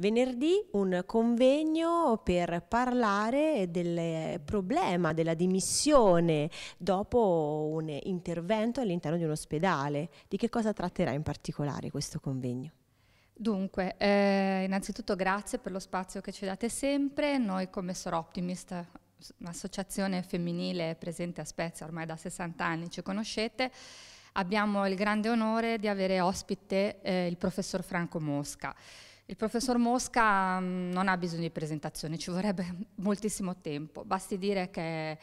venerdì un convegno per parlare del problema della dimissione dopo un intervento all'interno di un ospedale. Di che cosa tratterà in particolare questo convegno? Dunque, eh, innanzitutto grazie per lo spazio che ci date sempre. Noi come Sor Optimist, un'associazione femminile presente a Spezia ormai da 60 anni, ci conoscete, abbiamo il grande onore di avere ospite eh, il professor Franco Mosca. Il professor Mosca mm, non ha bisogno di presentazioni, ci vorrebbe moltissimo tempo. Basti dire che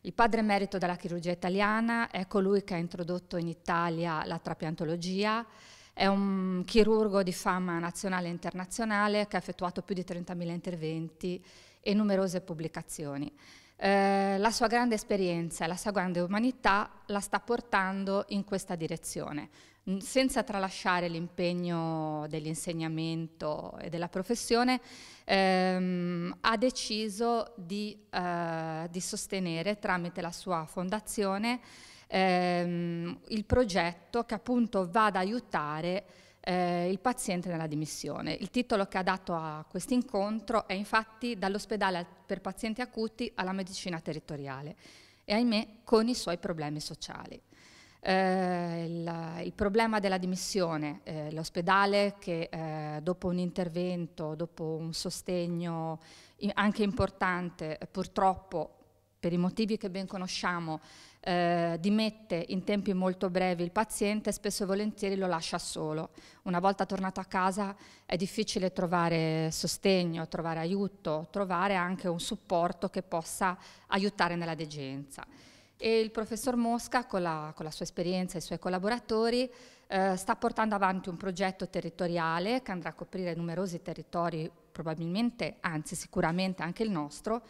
il padre merito della chirurgia italiana è colui che ha introdotto in Italia la trapiantologia, è un chirurgo di fama nazionale e internazionale che ha effettuato più di 30.000 interventi e numerose pubblicazioni. Eh, la sua grande esperienza e la sua grande umanità la sta portando in questa direzione, senza tralasciare l'impegno dell'insegnamento e della professione, ehm, ha deciso di, eh, di sostenere tramite la sua fondazione ehm, il progetto che appunto va ad aiutare eh, il paziente nella dimissione. Il titolo che ha dato a questo incontro è infatti dall'ospedale per pazienti acuti alla medicina territoriale e ahimè con i suoi problemi sociali. Eh, il, il, problema della dimissione, eh, l'ospedale che eh, dopo un intervento, dopo un sostegno anche importante, purtroppo per i motivi che ben conosciamo, eh, dimette in tempi molto brevi il paziente, spesso e volentieri lo lascia solo. Una volta tornato a casa è difficile trovare sostegno, trovare aiuto, trovare anche un supporto che possa aiutare nella degenza. E il professor Mosca, con la, con la sua esperienza e i suoi collaboratori, eh, sta portando avanti un progetto territoriale che andrà a coprire numerosi territori, probabilmente, anzi sicuramente anche il nostro,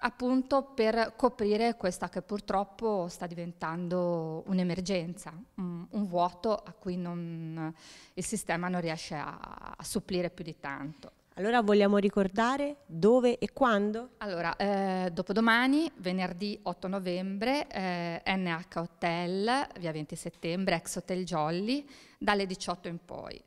appunto per coprire questa che purtroppo sta diventando un'emergenza, un, un vuoto a cui non, il sistema non riesce a, a supplire più di tanto. Allora vogliamo ricordare dove e quando? Allora, eh, dopodomani, venerdì 8 novembre, eh, NH Hotel, via 20 settembre, ex Hotel Jolly, dalle 18 in poi.